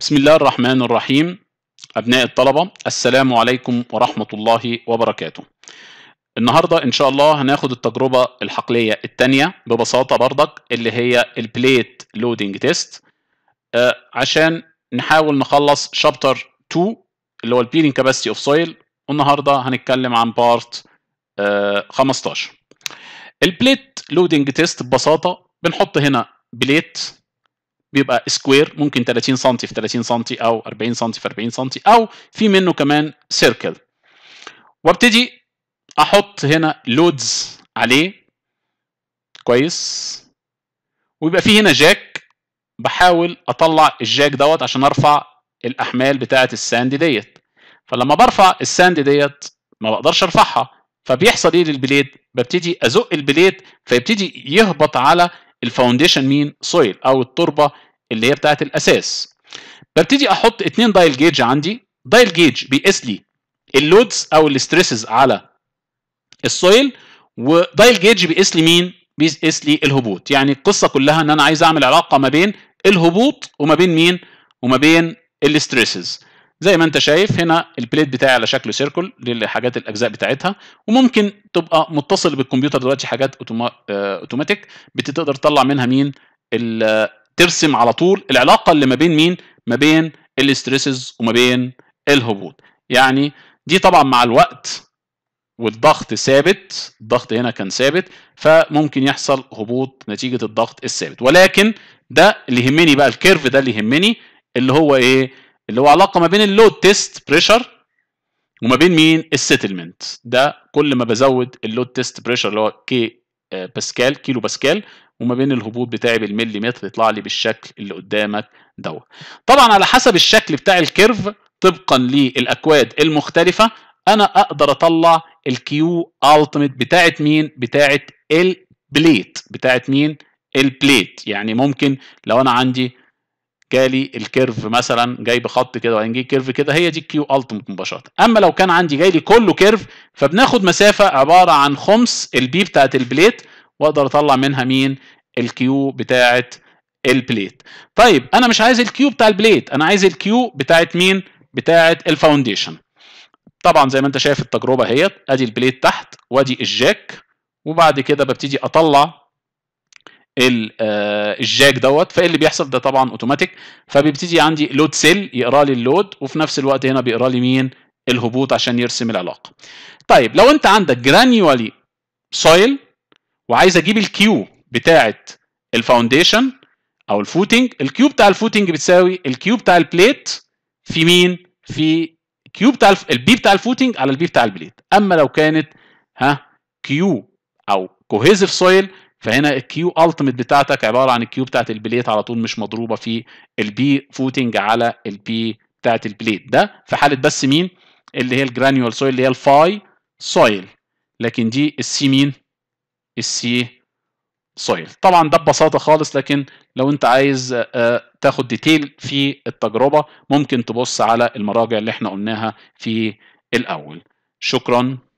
بسم الله الرحمن الرحيم أبناء الطلبة السلام عليكم ورحمة الله وبركاته النهاردة إن شاء الله هناخد التجربة الحقلية الثانية ببساطة برضك اللي هي البليت لودينج تيست عشان نحاول نخلص شابتر 2 اللي هو البيلينج كاباستي اوف سويل والنهارده هنتكلم عن بارت 15 البليت لودينج تيست ببساطة بنحط هنا بليت بيبقى سكوير ممكن 30 سم في 30 سم او 40 سم في 40 سم او في منه كمان سيركل وابتدي احط هنا لودز عليه كويس ويبقى في هنا جاك بحاول اطلع الجاك دوت عشان ارفع الاحمال بتاعه الساند ديت فلما برفع الساند ديت ما بقدرش ارفعها فبيحصل ايه للبليد ببتدي ازق البليد فيبتدي يهبط على الفاونديشن مين سويل او التربه اللي هي بتاعه الاساس ببتدي احط اتنين دايل جيج عندي دايل جيج بيقيس لي اللودز او الاستريسز على السويل ودايل جيج بيقيس لي مين بيقيس لي الهبوط يعني القصه كلها ان انا عايز اعمل علاقه ما بين الهبوط وما بين مين وما بين الاستريسز زي ما انت شايف هنا البليت بتاعي على شكل سيركل للحاجات الاجزاء بتاعتها وممكن تبقى متصل بالكمبيوتر دلوقتي حاجات اوتوماتيك آه، بتقدر تطلع منها مين ترسم على طول العلاقه اللي ما بين مين ما بين الاستريسز وما بين الهبوط يعني دي طبعا مع الوقت والضغط ثابت الضغط هنا كان ثابت فممكن يحصل هبوط نتيجه الضغط الثابت ولكن ده اللي يهمني بقى الكيرف ده اللي يهمني اللي هو ايه اللي هو علاقه ما بين اللود تيست بريشر وما بين مين السيتلمنت ده كل ما بزود اللود تيست بريشر اللي هو كي آه، باسكال كيلو باسكال وما بين الهبوط بتاعي بالملي متر يطلع لي بالشكل اللي قدامك دوت طبعا على حسب الشكل بتاع الكيرف طبقا للاكواد المختلفه انا اقدر اطلع الكيو التيميت بتاعت مين بتاعت البليت بتاعت مين البليت يعني ممكن لو انا عندي جالي الكيرف مثلا جاي بخط كده وبعدين جه كيرف كده هي دي الكيو التمت مباشره اما لو كان عندي جاي لي كله كيرف فبناخد مسافه عباره عن خمس البي بتاعت البليت واقدر اطلع منها مين الكيو بتاعت البليت طيب انا مش عايز الكيو بتاع البليت انا عايز الكيو بتاعت مين بتاعت الفاونديشن طبعا زي ما انت شايف التجربه اهيت ادي البليت تحت وادي الجاك وبعد كده ببتدي اطلع آه، الجاك دوت فايه اللي بيحصل ده طبعا اوتوماتيك فبيبتدي عندي لود سيل يقرا لي اللود وفي نفس الوقت هنا بيقرا لي مين الهبوط عشان يرسم العلاقه طيب لو انت عندك جرانيولي سويل وعايز اجيب الكيو بتاعه الفاونديشن او الفوتنج الكيو بتاع الفوتنج بتساوي الكيو بتاع البليت في مين في كيو بتاع البي بتاع الفوتنج على البي بتاع البليت اما لو كانت ها كيو او كوهيزف سويل فهنا الكيو التيميت بتاعتك عباره عن الكيو بتاعت البليت على طول مش مضروبه في البي فوتنج على البي بتاعت البليت ده في حاله بس مين اللي هي الجرانيول سويل اللي هي الفاي سويل لكن دي السي مين السي سويل طبعا ده ببساطه خالص لكن لو انت عايز آه، آه، تاخد ديتيل في التجربه ممكن تبص على المراجع اللي احنا قلناها في الاول شكرا